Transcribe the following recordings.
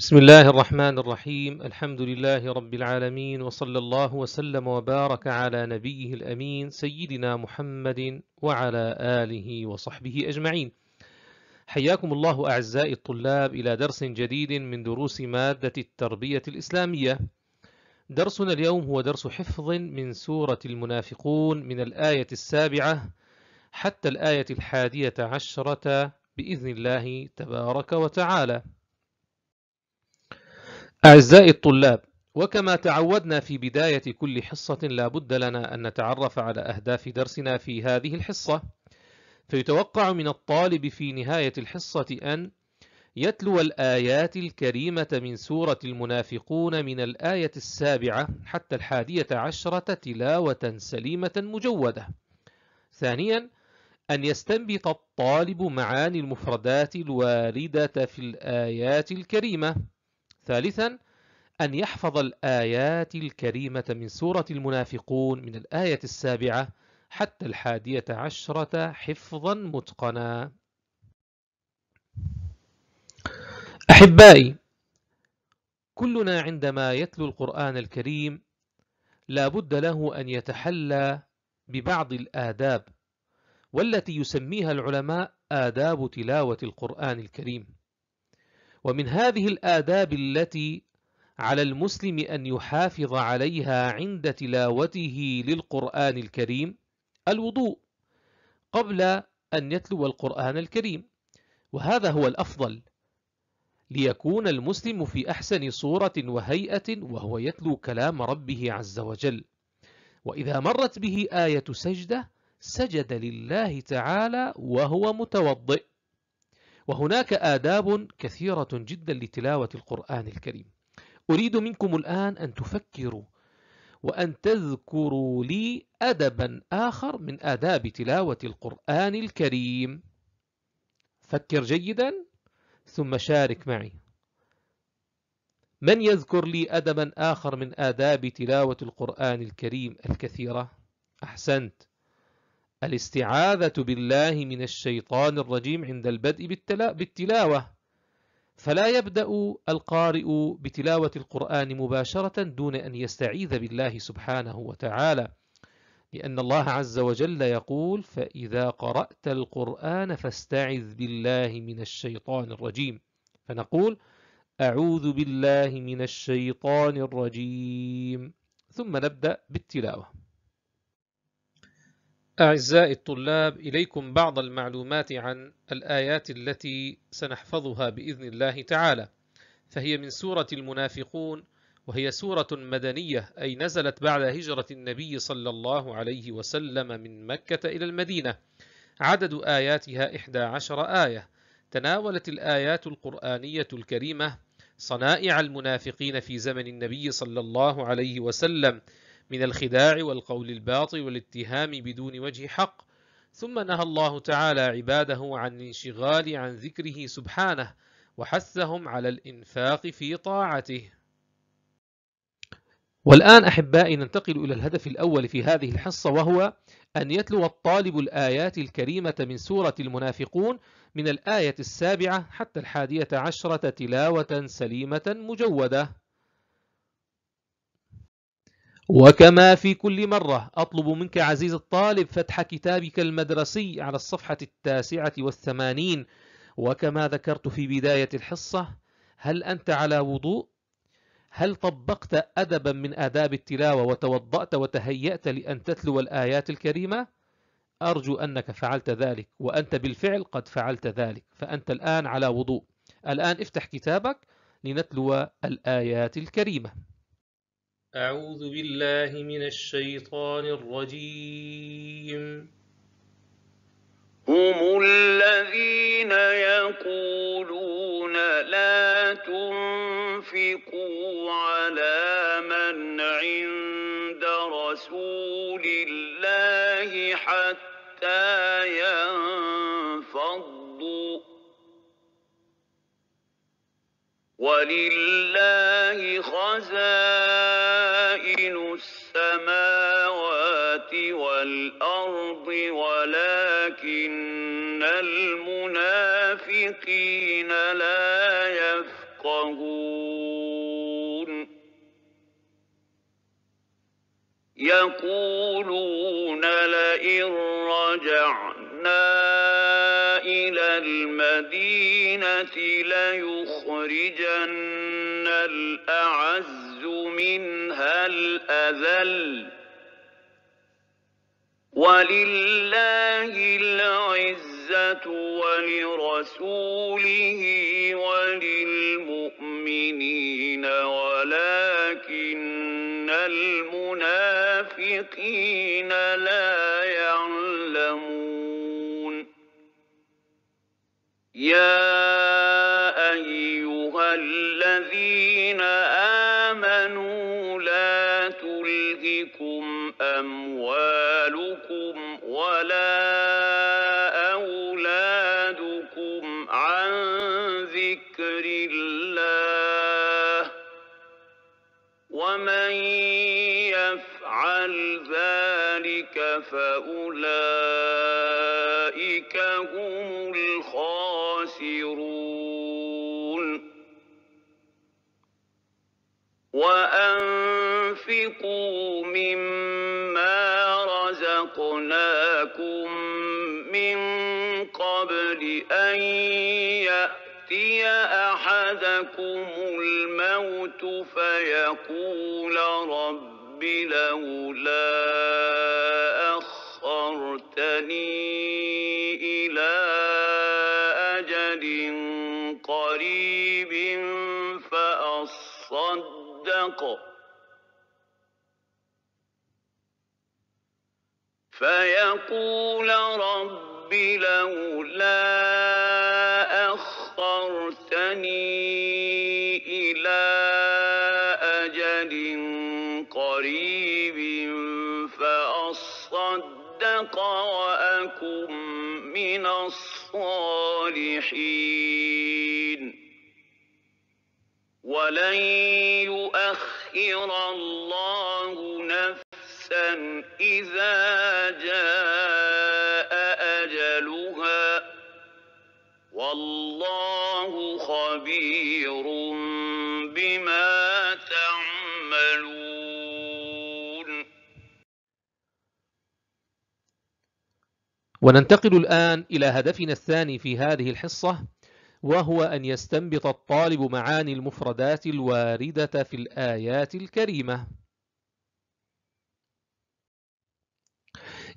بسم الله الرحمن الرحيم الحمد لله رب العالمين وصلى الله وسلم وبارك على نبيه الأمين سيدنا محمد وعلى آله وصحبه أجمعين حياكم الله أعزائي الطلاب إلى درس جديد من دروس مادة التربية الإسلامية درسنا اليوم هو درس حفظ من سورة المنافقون من الآية السابعة حتى الآية الحادية عشرة بإذن الله تبارك وتعالى أعزائي الطلاب وكما تعودنا في بداية كل حصة لا بد لنا أن نتعرف على أهداف درسنا في هذه الحصة فيتوقع من الطالب في نهاية الحصة أن يتلو الآيات الكريمة من سورة المنافقون من الآية السابعة حتى الحادية عشرة تلاوة سليمة مجودة ثانياً أن يستنبط الطالب معاني المفردات الواردة في الآيات الكريمة ثالثا أن يحفظ الآيات الكريمة من سورة المنافقون من الآية السابعة حتى الحادية عشرة حفظا متقنا أحبائي كلنا عندما يتلو القرآن الكريم لا بد له أن يتحلى ببعض الآداب والتي يسميها العلماء آداب تلاوة القرآن الكريم ومن هذه الآداب التي على المسلم أن يحافظ عليها عند تلاوته للقرآن الكريم الوضوء قبل أن يتلو القرآن الكريم وهذا هو الأفضل ليكون المسلم في أحسن صورة وهيئة وهو يتلو كلام ربه عز وجل وإذا مرت به آية سجدة سجد لله تعالى وهو متوضئ وهناك آداب كثيرة جدا لتلاوة القرآن الكريم أريد منكم الآن أن تفكروا وأن تذكروا لي أدبا آخر من آداب تلاوة القرآن الكريم فكر جيدا ثم شارك معي من يذكر لي أدبا آخر من آداب تلاوة القرآن الكريم الكثيرة؟ أحسنت الاستعاذة بالله من الشيطان الرجيم عند البدء بالتلاوة فلا يبدأ القارئ بتلاوة القرآن مباشرة دون أن يستعيذ بالله سبحانه وتعالى لأن الله عز وجل يقول فإذا قرأت القرآن فاستعذ بالله من الشيطان الرجيم فنقول أعوذ بالله من الشيطان الرجيم ثم نبدأ بالتلاوة أعزائي الطلاب إليكم بعض المعلومات عن الآيات التي سنحفظها بإذن الله تعالى فهي من سورة المنافقون وهي سورة مدنية أي نزلت بعد هجرة النبي صلى الله عليه وسلم من مكة إلى المدينة عدد آياتها 11 آية تناولت الآيات القرآنية الكريمة صنائع المنافقين في زمن النبي صلى الله عليه وسلم من الخداع والقول الباطل والاتهام بدون وجه حق ثم نهى الله تعالى عباده عن الانشغال عن ذكره سبحانه وحثهم على الإنفاق في طاعته والآن أحبائي ننتقل إلى الهدف الأول في هذه الحصة وهو أن يتلو الطالب الآيات الكريمة من سورة المنافقون من الآية السابعة حتى الحادية عشرة تلاوة سليمة مجودة وكما في كل مرة أطلب منك عزيز الطالب فتح كتابك المدرسي على الصفحة التاسعة والثمانين وكما ذكرت في بداية الحصة هل أنت على وضوء؟ هل طبقت أدبا من آداب التلاوة وتوضأت وتهيأت لأن تتلو الآيات الكريمة؟ أرجو أنك فعلت ذلك وأنت بالفعل قد فعلت ذلك فأنت الآن على وضوء الآن افتح كتابك لنتلو الآيات الكريمة أعوذ بالله من الشيطان الرجيم هم الذين يقولون لا تنفقوا على من عند رسول الله حتى ينفضوا ولله خزائن يقولون لئن رجعنا إلى المدينة ليخرجن الأعز منها الأذل ولله العزة ولرسوله وللمؤمنين ولكن المنافقين المنافقين لا يعلمون يا أيها الذين آمنوا لا تلهكم أموالكم ولا فأولئك هم الخاسرون وأنفقوا مما رزقناكم من قبل أن يأتي أحدكم الموت فيقول رب لولا أَرْسَلْتَنِي إِلَىٰ أَجَلٍ قَرِيبٍ فَأَصَّدَّقَ فَيَقُولَ رَبِّ لَوْلَا أَخَّرْتَنِي من الصالحين ولن يؤخر الله نفسا إذا جاءت وننتقل الآن إلى هدفنا الثاني في هذه الحصة وهو أن يستنبط الطالب معاني المفردات الواردة في الآيات الكريمة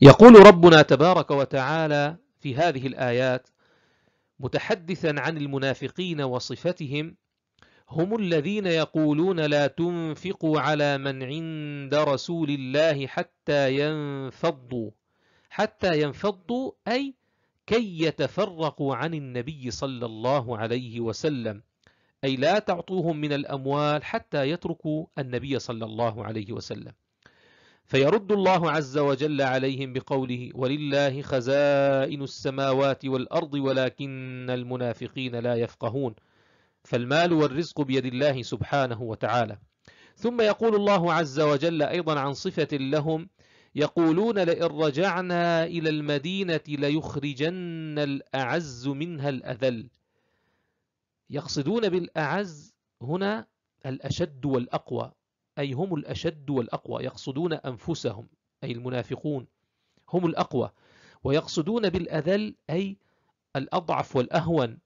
يقول ربنا تبارك وتعالى في هذه الآيات متحدثا عن المنافقين وصفتهم هم الذين يقولون لا تنفقوا على من عند رسول الله حتى ينفضوا حتى ينفضوا أي كي يتفرقوا عن النبي صلى الله عليه وسلم أي لا تعطوهم من الأموال حتى يتركوا النبي صلى الله عليه وسلم فيرد الله عز وجل عليهم بقوله ولله خزائن السماوات والأرض ولكن المنافقين لا يفقهون فالمال والرزق بيد الله سبحانه وتعالى ثم يقول الله عز وجل أيضا عن صفة لهم يقولون لئن رجعنا إلى المدينة ليخرجن الأعز منها الأذل يقصدون بالأعز هنا الأشد والأقوى أي هم الأشد والأقوى يقصدون أنفسهم أي المنافقون هم الأقوى ويقصدون بالأذل أي الأضعف والأهون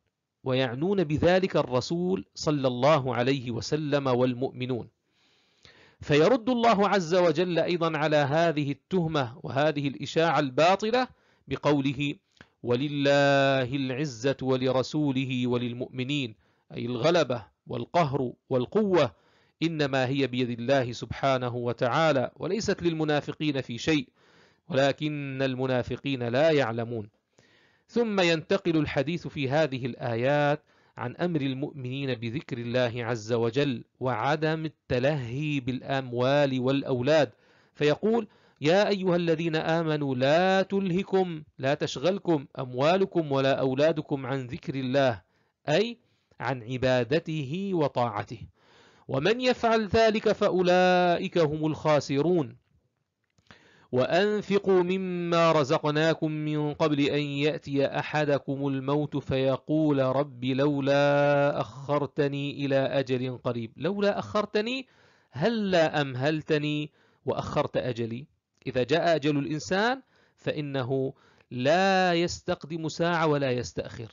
ويعنون بذلك الرسول صلى الله عليه وسلم والمؤمنون فيرد الله عز وجل أيضا على هذه التهمة وهذه الإشاعة الباطلة بقوله ولله العزة ولرسوله وللمؤمنين أي الغلبة والقهر والقوة إنما هي بيد الله سبحانه وتعالى وليست للمنافقين في شيء ولكن المنافقين لا يعلمون ثم ينتقل الحديث في هذه الآيات عن أمر المؤمنين بذكر الله عز وجل وعدم التلهي بالأموال والأولاد فيقول يا أيها الذين آمنوا لا تلهكم لا تشغلكم أموالكم ولا أولادكم عن ذكر الله أي عن عبادته وطاعته ومن يفعل ذلك فأولئك هم الخاسرون وأنفقوا مما رزقناكم من قبل أن يأتي أحدكم الموت فيقول رب لولا أخرتني إلى أجل قريب لولا أخرتني هلا أمهلتني وأخرت أجلي إذا جاء أجل الإنسان فإنه لا يستقدم ساعة ولا يستأخر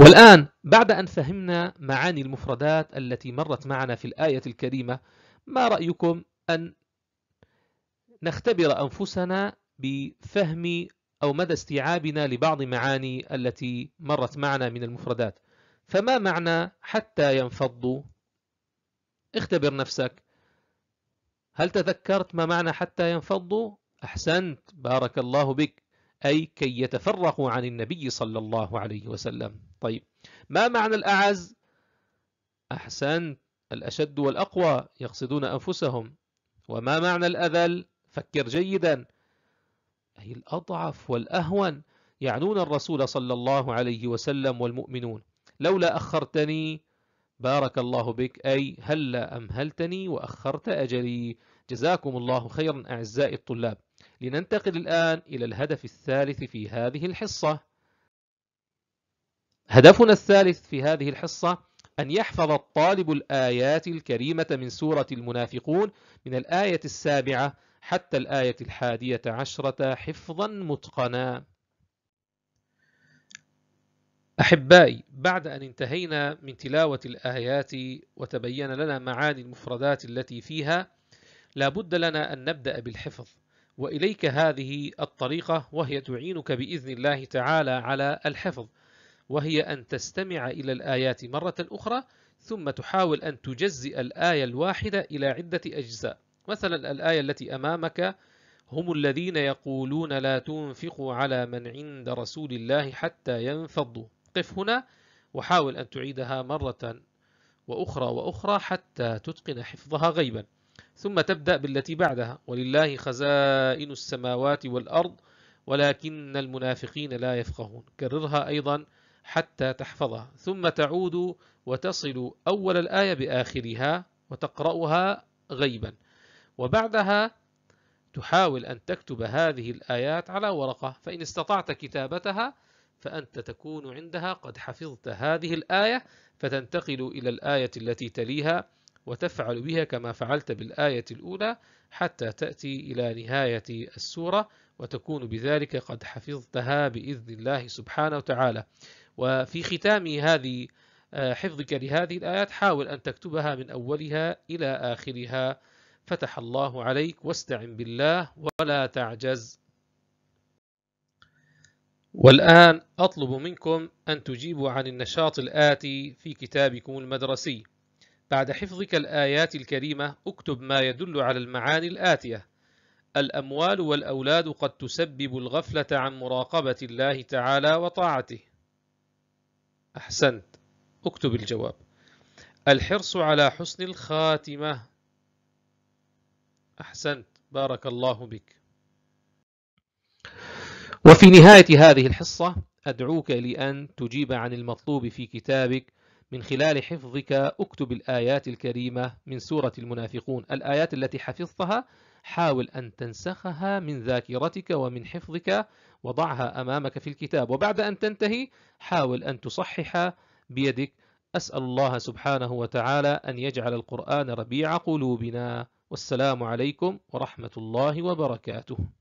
والآن بعد أن فهمنا معاني المفردات التي مرت معنا في الآية الكريمة ما رأيكم أن نختبر أنفسنا بفهم أو مدى استيعابنا لبعض معاني التي مرت معنا من المفردات فما معنى حتى ينفضوا اختبر نفسك هل تذكرت ما معنى حتى ينفضوا أحسنت بارك الله بك أي كي يتفرقوا عن النبي صلى الله عليه وسلم طيب ما معنى الأعز؟ أحسنت الأشد والأقوى يقصدون أنفسهم وما معنى الأذل؟ فكر جيدا أي الأضعف والأهون يعنون الرسول صلى الله عليه وسلم والمؤمنون لولا أخرتني بارك الله بك أي هلا أمهلتني وأخرت أجلي جزاكم الله خيرا أعزائي الطلاب لننتقل الآن إلى الهدف الثالث في هذه الحصة هدفنا الثالث في هذه الحصة أن يحفظ الطالب الآيات الكريمة من سورة المنافقون من الآية السابعة حتى الآية الحادية عشرة حفظا متقنا أحبائي بعد أن انتهينا من تلاوة الآيات وتبين لنا معاني المفردات التي فيها لا بد لنا أن نبدأ بالحفظ وإليك هذه الطريقة وهي تعينك بإذن الله تعالى على الحفظ وهي أن تستمع إلى الآيات مرة أخرى ثم تحاول أن تجزئ الآية الواحدة إلى عدة أجزاء مثلا الآية التي أمامك هم الذين يقولون لا تنفقوا على من عند رسول الله حتى ينفضوا قف هنا وحاول أن تعيدها مرة وأخرى وأخرى حتى تتقن حفظها غيبا ثم تبدأ بالتي بعدها ولله خزائن السماوات والأرض ولكن المنافقين لا يفقهون كررها أيضا حتى تحفظها ثم تعود وتصل أول الآية بآخرها وتقرأها غيبا وبعدها تحاول أن تكتب هذه الآيات على ورقة فإن استطعت كتابتها فأنت تكون عندها قد حفظت هذه الآية فتنتقل إلى الآية التي تليها وتفعل بها كما فعلت بالآية الأولى حتى تأتي إلى نهاية السورة وتكون بذلك قد حفظتها بإذن الله سبحانه وتعالى وفي ختام هذه آه، حفظك لهذه الآيات حاول أن تكتبها من أولها إلى آخرها فتح الله عليك واستعن بالله ولا تعجز والآن أطلب منكم أن تجيبوا عن النشاط الآتي في كتابكم المدرسي بعد حفظك الآيات الكريمة اكتب ما يدل على المعاني الآتية الأموال والأولاد قد تسبب الغفلة عن مراقبة الله تعالى وطاعته أحسنت اكتب الجواب الحرص على حسن الخاتمة أحسنت بارك الله بك وفي نهاية هذه الحصة أدعوك لأن تجيب عن المطلوب في كتابك من خلال حفظك اكتب الآيات الكريمة من سورة المنافقون الآيات التي حفظتها حاول أن تنسخها من ذاكرتك ومن حفظك وضعها أمامك في الكتاب وبعد أن تنتهي حاول أن تصحح بيدك أسأل الله سبحانه وتعالى أن يجعل القرآن ربيع قلوبنا والسلام عليكم ورحمة الله وبركاته